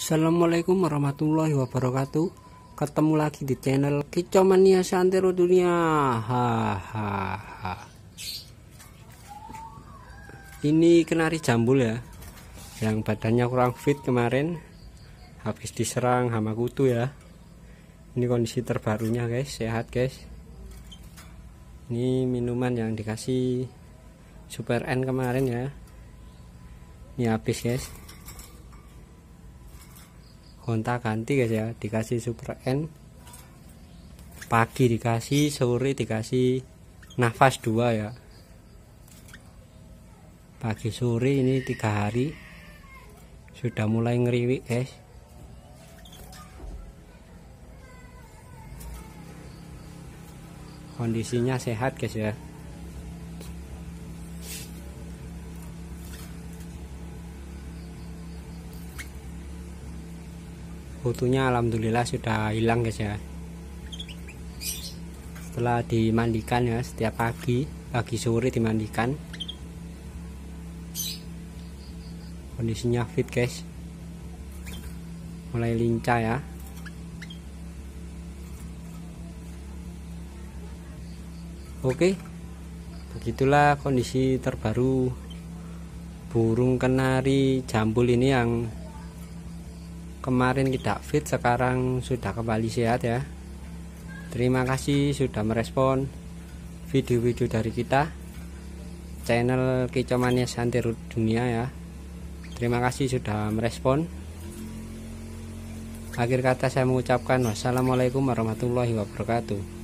Assalamualaikum warahmatullahi wabarakatuh Ketemu lagi di channel Kicomania Santero Dunia Hahaha Ini kenari jambul ya Yang badannya kurang fit kemarin Habis diserang hama kutu ya Ini kondisi terbarunya guys Sehat guys Ini minuman yang dikasih Super N kemarin ya Ini habis guys gonta ganti guys ya dikasih super N pagi dikasih sore dikasih nafas dua ya pagi sore ini tiga hari sudah mulai ngeriwik guys kondisinya sehat guys ya kutunya alhamdulillah sudah hilang guys ya setelah dimandikan ya setiap pagi pagi sore dimandikan kondisinya fit guys mulai lincah ya oke begitulah kondisi terbaru burung kenari jambul ini yang kemarin tidak fit sekarang sudah kembali sehat ya terima kasih sudah merespon video-video dari kita channel kicomania santir dunia ya terima kasih sudah merespon akhir kata saya mengucapkan wassalamualaikum warahmatullahi wabarakatuh